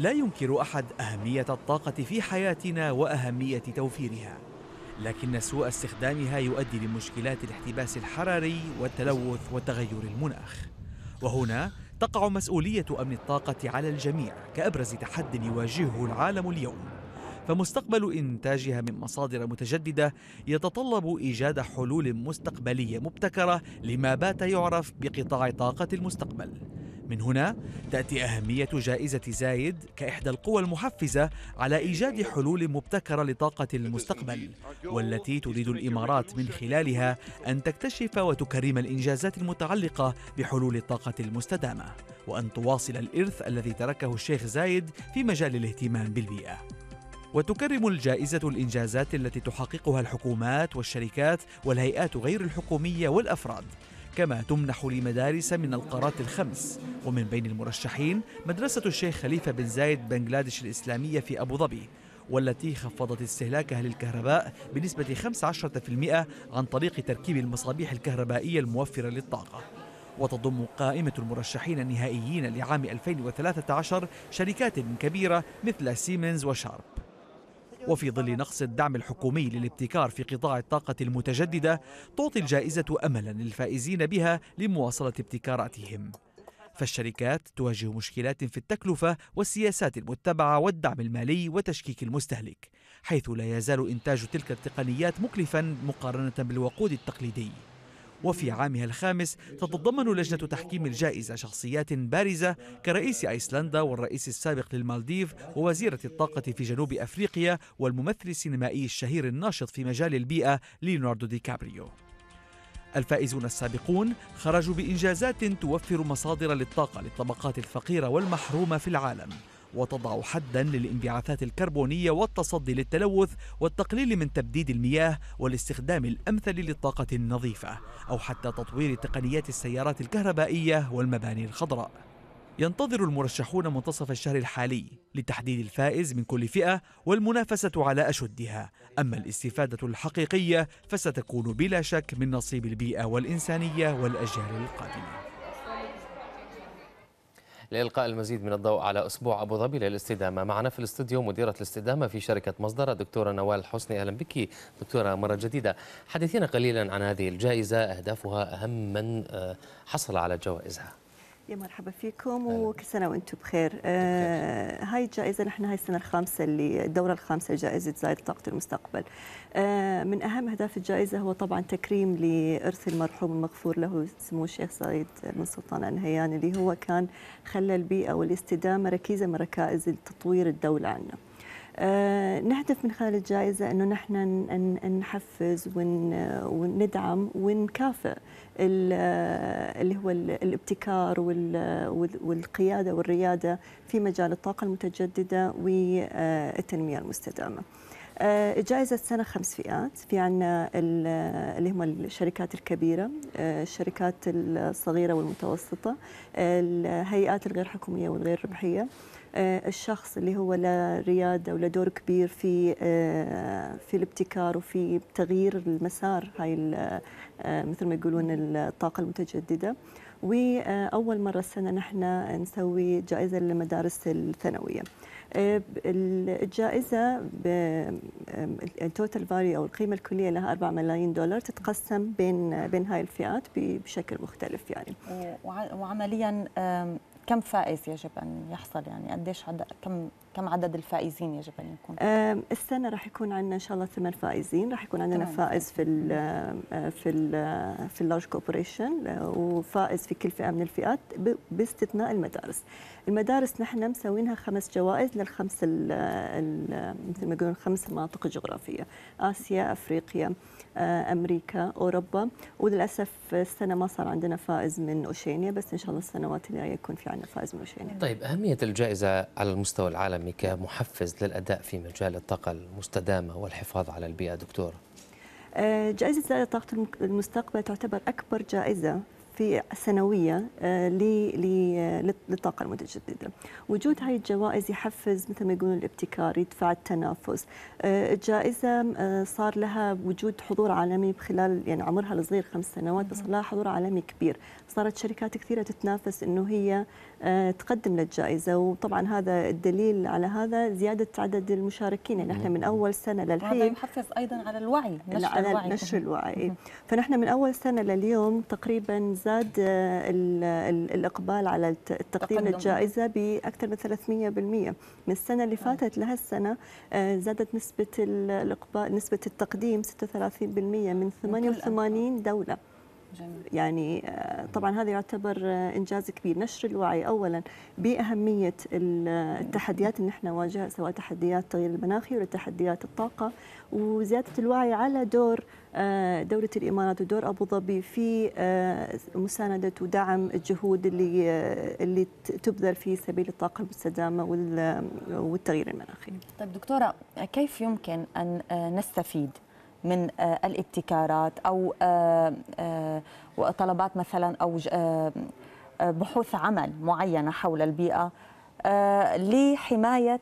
لا ينكر احد اهميه الطاقه في حياتنا واهميه توفيرها لكن سوء استخدامها يؤدي لمشكلات الاحتباس الحراري والتلوث وتغير المناخ وهنا تقع مسؤوليه امن الطاقه على الجميع كابرز تحد يواجهه العالم اليوم فمستقبل انتاجها من مصادر متجدده يتطلب ايجاد حلول مستقبليه مبتكره لما بات يعرف بقطاع طاقه المستقبل من هنا تأتي أهمية جائزة زايد كإحدى القوى المحفزة على إيجاد حلول مبتكرة لطاقة المستقبل والتي تريد الإمارات من خلالها أن تكتشف وتكرم الإنجازات المتعلقة بحلول الطاقة المستدامة وأن تواصل الإرث الذي تركه الشيخ زايد في مجال الاهتمام بالبيئة وتكرم الجائزة الإنجازات التي تحققها الحكومات والشركات والهيئات غير الحكومية والأفراد كما تمنح لمدارس من القارات الخمس ومن بين المرشحين مدرسة الشيخ خليفة بن زايد بنغلاديش الإسلامية في أبو ظبي والتي خفضت استهلاكها للكهرباء بنسبة 15% عن طريق تركيب المصابيح الكهربائية الموفرة للطاقة وتضم قائمة المرشحين النهائيين لعام 2013 شركات كبيرة مثل سيمنز وشارب وفي ظل نقص الدعم الحكومي للابتكار في قطاع الطاقة المتجددة تعطي الجائزة أملا للفائزين بها لمواصلة ابتكاراتهم فالشركات تواجه مشكلات في التكلفة والسياسات المتبعة والدعم المالي وتشكيك المستهلك حيث لا يزال إنتاج تلك التقنيات مكلفا مقارنة بالوقود التقليدي وفي عامها الخامس تتضمن لجنة تحكيم الجائزة شخصيات بارزة كرئيس أيسلندا والرئيس السابق للمالديف ووزيرة الطاقة في جنوب أفريقيا والممثل السينمائي الشهير الناشط في مجال البيئة ليوناردو دي كابريو الفائزون السابقون خرجوا بإنجازات توفر مصادر للطاقة للطبقات الفقيرة والمحرومة في العالم وتضع حدا للانبعاثات الكربونية والتصدي للتلوث والتقليل من تبديد المياه والاستخدام الأمثل للطاقة النظيفة أو حتى تطوير تقنيات السيارات الكهربائية والمباني الخضراء ينتظر المرشحون منتصف الشهر الحالي لتحديد الفائز من كل فئة والمنافسة على أشدها أما الاستفادة الحقيقية فستكون بلا شك من نصيب البيئة والإنسانية والأجيال القادمة لإلقاء المزيد من الضوء على أسبوع أبو ظبي للاستدامة معنا في الاستديو مديرة الاستدامة في شركة مصدر الدكتورة نوال حسني أهلا بك دكتورة مرة جديدة حدثينا قليلا عن هذه الجائزة أهدافها أهم من آه، حصل على جوائزها يا مرحبا فيكم وكل سنه وانتم بخير. آه هاي الجائزه نحن هاي السنه الخامسه اللي الدوره الخامسه لجائزه زايد طاقه المستقبل. آه من اهم اهداف الجائزه هو طبعا تكريم لارث المرحوم المغفور له سمو الشيخ زايد بن سلطان النهيان اللي هو كان خلى البيئه والاستدامه ركيزه من ركائز تطوير الدوله عندنا آه، نهدف من خلال الجائزة أنه نحن نحفز وندعم ونكافئ آه، اللي هو الابتكار والقيادة والريادة في مجال الطاقة المتجددة والتنمية المستدامة آه، جائزة السنة خمس فئات في عنا اللي هم الشركات الكبيرة الشركات الصغيرة والمتوسطة الهيئات الغير حكومية والغير ربحية آه، الشخص اللي هو له ريادة وله دور كبير في آه، في الابتكار وفي تغيير المسار هاي آه، مثل ما يقولون الطاقة المتجددة وأول مرة السنة نحن نسوي جائزة للمدارس الثانوية الجائزة التوتال فاليو أو القيمة الكلية لها 4 ملايين دولار تتقسم بين بين هاي الفئات بشكل مختلف يعني وعمليا كم فائز يجب ان يحصل يعني قديش عدد كم كم عدد الفائزين يجب ان يكون؟ السنه راح يكون عندنا ان شاء الله ثمان فائزين راح يكون عندنا فائز في الـ آه، في الـ آه، في اللارج كوبريشن آه، وفائز في كل فئه من الفئات باستثناء المدارس. المدارس نحن مسوينها خمس جوائز للخمس مثل ما يقولون خمس مناطق جغرافيه، اسيا، افريقيا، امريكا، اوروبا وللاسف السنه ما صار عندنا فائز من اوشينيا بس ان شاء الله السنوات الجايه يكون في عندنا أن فائز موشيني طيب أهمية الجائزة على المستوى العالمي كمحفز للأداء في مجال الطاقة المستدامة والحفاظ على البيئة دكتورة آه، جائزة طاقة المستقبل تعتبر أكبر جائزة في سنوية آه، للطاقة آه، المتجددة وجود هاي الجوائز يحفز مثل ما يقولون الابتكار يدفع التنافس آه، الجائزة صار لها وجود حضور عالمي خلال يعني عمرها الصغير خمس سنوات بس لها حضور عالمي كبير صارت شركات كثيرة تتنافس أنه هي تقدم للجائزة وطبعا هذا الدليل على هذا زيادة عدد المشاركين يعني نحن من أول سنة للحين هذا يحفز أيضا على الوعي نشر الوعي نشر الوعي فنحن من أول سنة لليوم تقريبا زاد زاد آه، الإقبال على تقديم الجائزه بأكثر من 300% من السنة اللي آه. فاتت لهالسنة آه، زادت نسبة الإقبال نسبة التقديم 36% من 88 دولة جميل. يعني آه، طبعا هذا يعتبر آه، انجاز كبير نشر الوعي اولا باهميه التحديات اللي نحن نواجهها سواء تحديات التغيير المناخي ولا تحديات الطاقه وزياده الوعي على دور آه، دوله الامارات ودور ابو ظبي في مسانده ودعم الجهود اللي اللي تبذل في سبيل الطاقه المستدامه والتغيير المناخي. طيب دكتوره كيف يمكن ان نستفيد من آه، الابتكارات او آه، آه، طلبات مثلا او بحوث عمل معينه حول البيئه لحمايه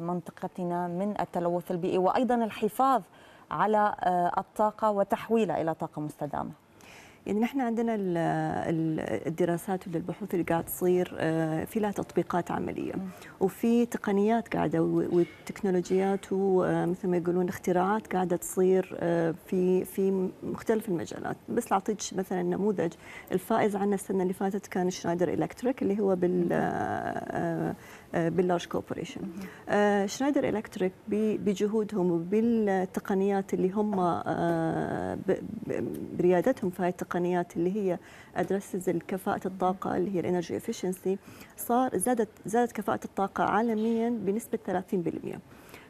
منطقتنا من التلوث البيئي وايضا الحفاظ على الطاقه وتحويلها الى طاقه مستدامه يعني نحن عندنا الدراسات والبحوث اللي قاعد تصير آه، في لها تطبيقات عمليه وفي تقنيات قاعده وتكنولوجيات ومثل آه، ما يقولون اختراعات قاعده تصير آه، في في مختلف المجالات بس اعطيك مثلا نموذج الفائز عنا السنه اللي فاتت كان شنايدر الكتريك اللي هو بال باللارج كوربوريشن شنايدر الكتريك بجهودهم وبالتقنيات اللي هم بريادتهم في هاي التقنيات التقنيات اللي هي ادرسز الكفاءه الطاقه اللي هي الانرجي افشنسي صار زادت زادت كفاءه الطاقه عالميا بنسبه 30%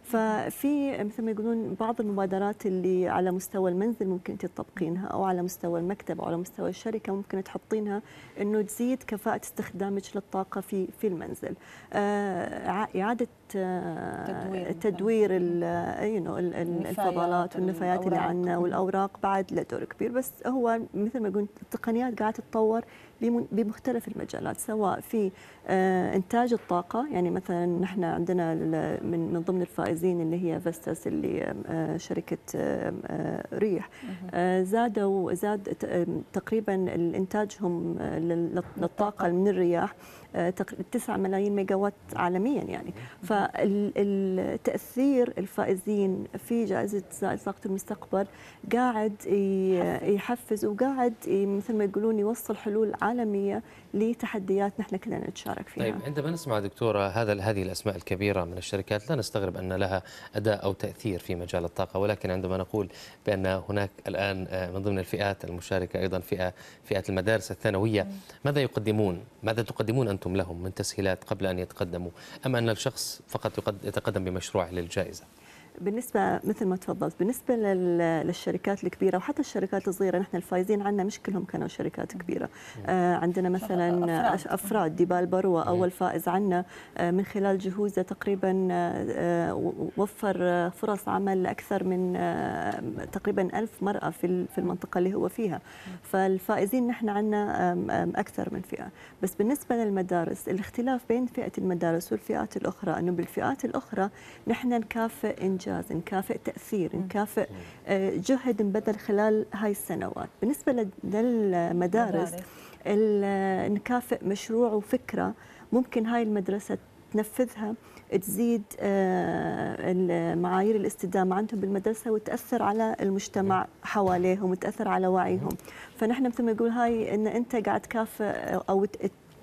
ففي مثل ما يقولون بعض المبادرات اللي على مستوى المنزل ممكن انت تطبقينها او على مستوى المكتب او على مستوى الشركه ممكن تحطينها انه تزيد كفاءه استخدامك للطاقه في في المنزل آه، اعاده آه، تدوير, تدوير آه، الفضلات والنفايات اللي عندنا والاوراق بعد له دور كبير بس هو مثل ما قلت التقنيات قاعده تتطور بمختلف المجالات سواء في آه، انتاج الطاقه يعني مثلا نحن عندنا من من ضمن الفائزين اللي هي فيستاس اللي شركه ريح زادوا زاد تقريبا انتاجهم للطاقه من الرياح 9 ملايين ميجاوات عالميا يعني ف فالتاثير الفائزين في جائزة ساقط المستقبل قاعد يحفز وقاعد مثل ما يقولون يوصل حلول عالمية لتحديات نحن كلنا نتشارك فيها طيب عندما نسمع دكتورة هذا هذه الأسماء الكبيرة من الشركات لا نستغرب أن لها أداء أو تأثير في مجال الطاقة ولكن عندما نقول بأن هناك الآن آه، من ضمن الفئات المشاركة أيضا فئة فئة المدارس الثانوية ماذا يقدمون ماذا تقدمون أنتم لهم من تسهيلات قبل أن يتقدموا أم أن الشخص فقط يتقدم بمشروع للجائزة بالنسبة مثل ما تفضلت بالنسبة للشركات الكبيرة وحتى الشركات الصغيرة نحن الفايزين عنا مش كلهم كانوا شركات كبيرة آه، عندنا مثلا أفراد, ديبال بروة أول فائز عنا آه، من خلال جهوزه تقريبا آه، وفر فرص عمل أكثر من تقريبا ألف مرأة في في المنطقة اللي هو فيها فالفائزين نحن عنا أكثر من فئة بس بالنسبة للمدارس الاختلاف بين فئة المدارس والفئات الأخرى أنه بالفئات الأخرى نحن نكافئ إنجاز إنجاز نكافئ تأثير نكافئ آه، جهد بدل خلال هاي السنوات بالنسبة للمدارس نكافئ مشروع وفكرة ممكن هاي المدرسة تنفذها تزيد آه، معايير الاستدامة عندهم بالمدرسة وتأثر على المجتمع حواليهم وتأثر على وعيهم فنحن مثل ما يقول هاي أن أنت قاعد تكافئ أو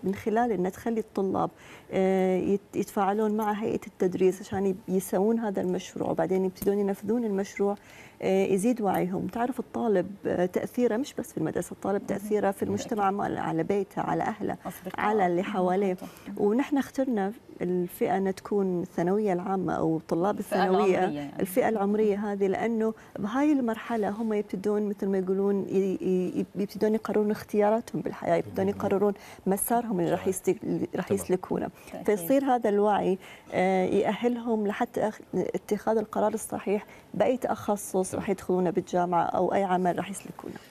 من خلال ان تخلي الطلاب آه، يتفاعلون مع هيئه التدريس عشان يسوون هذا المشروع وبعدين يبتدون ينفذون المشروع آه، يزيد وعيهم تعرف الطالب آه، تأثيره مش بس في المدرسة الطالب تأثيره في المجتمع على بيته على أهله على اللي حواليه ونحن اخترنا الفئة أن تكون الثانوية العامة أو طلاب الثانوية يعني. الفئة العمرية هذه لأنه بهاي المرحلة هم يبتدون مثل ما يقولون يبتدون يقررون اختياراتهم بالحياة يبتدون يقررون مسارهم اللي راح راح يسلكونه فيصير هذا الوعي آه، يأهلهم لحتى اتخاذ القرار الصحيح بأي تخصص الدروس رح يدخلونا بالجامعه او اي عمل رح يسلكونا